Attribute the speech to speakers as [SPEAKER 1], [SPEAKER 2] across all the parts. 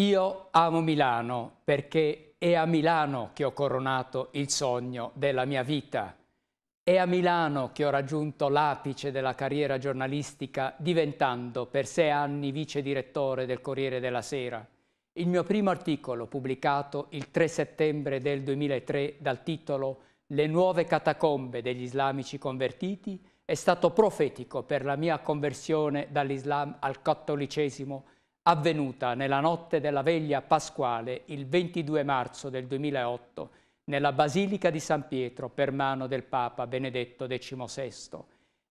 [SPEAKER 1] Io amo Milano perché è a Milano che ho coronato il sogno della mia vita. È a Milano che ho raggiunto l'apice della carriera giornalistica diventando per sei anni vice direttore del Corriere della Sera. Il mio primo articolo, pubblicato il 3 settembre del 2003 dal titolo Le nuove catacombe degli islamici convertiti, è stato profetico per la mia conversione dall'Islam al cattolicesimo avvenuta nella notte della veglia pasquale il 22 marzo del 2008 nella Basilica di San Pietro per mano del Papa Benedetto XVI.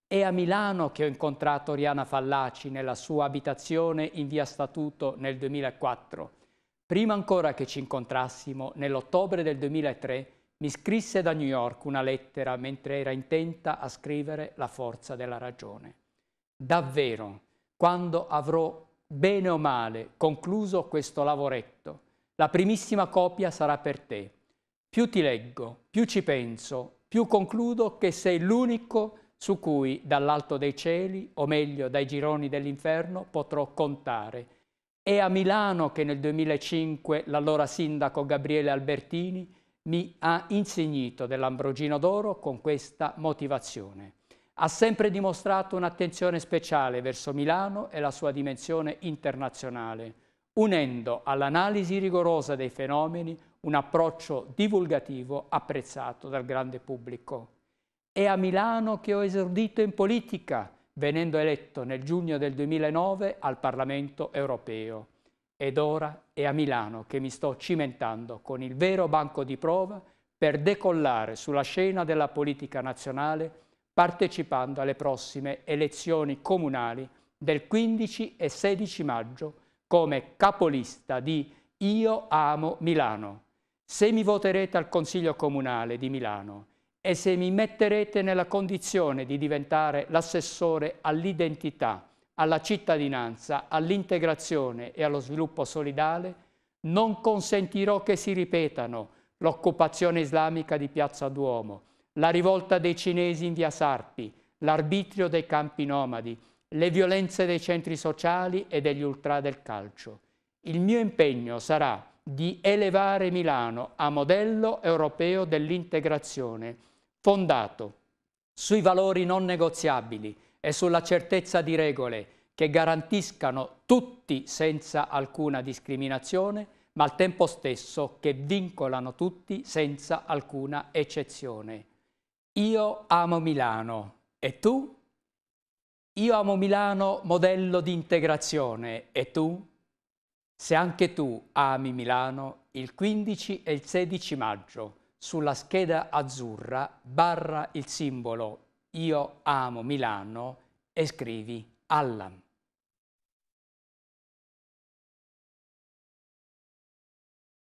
[SPEAKER 1] È a Milano che ho incontrato Oriana Fallaci nella sua abitazione in via Statuto nel 2004. Prima ancora che ci incontrassimo, nell'ottobre del 2003, mi scrisse da New York una lettera mentre era intenta a scrivere La forza della ragione. Davvero, quando avrò bene o male, concluso questo lavoretto, la primissima copia sarà per te. Più ti leggo, più ci penso, più concludo che sei l'unico su cui dall'alto dei cieli, o meglio dai gironi dell'inferno, potrò contare. È a Milano che nel 2005 l'allora sindaco Gabriele Albertini mi ha insignito dell'Ambrogino d'Oro con questa motivazione. Ha sempre dimostrato un'attenzione speciale verso Milano e la sua dimensione internazionale, unendo all'analisi rigorosa dei fenomeni un approccio divulgativo apprezzato dal grande pubblico. È a Milano che ho esordito in politica, venendo eletto nel giugno del 2009 al Parlamento europeo. Ed ora è a Milano che mi sto cimentando con il vero banco di prova per decollare sulla scena della politica nazionale partecipando alle prossime elezioni comunali del 15 e 16 maggio come capolista di Io amo Milano. Se mi voterete al Consiglio Comunale di Milano e se mi metterete nella condizione di diventare l'assessore all'identità, alla cittadinanza, all'integrazione e allo sviluppo solidale, non consentirò che si ripetano l'occupazione islamica di Piazza Duomo, la rivolta dei cinesi in via Sarpi, l'arbitrio dei campi nomadi, le violenze dei centri sociali e degli ultra del calcio. Il mio impegno sarà di elevare Milano a modello europeo dell'integrazione, fondato sui valori non negoziabili e sulla certezza di regole che garantiscano tutti senza alcuna discriminazione, ma al tempo stesso che vincolano tutti senza alcuna eccezione. Io amo Milano e tu? Io amo Milano modello di integrazione e tu? Se anche tu ami Milano, il 15 e il 16 maggio sulla scheda azzurra barra il simbolo Io amo Milano e scrivi Allam.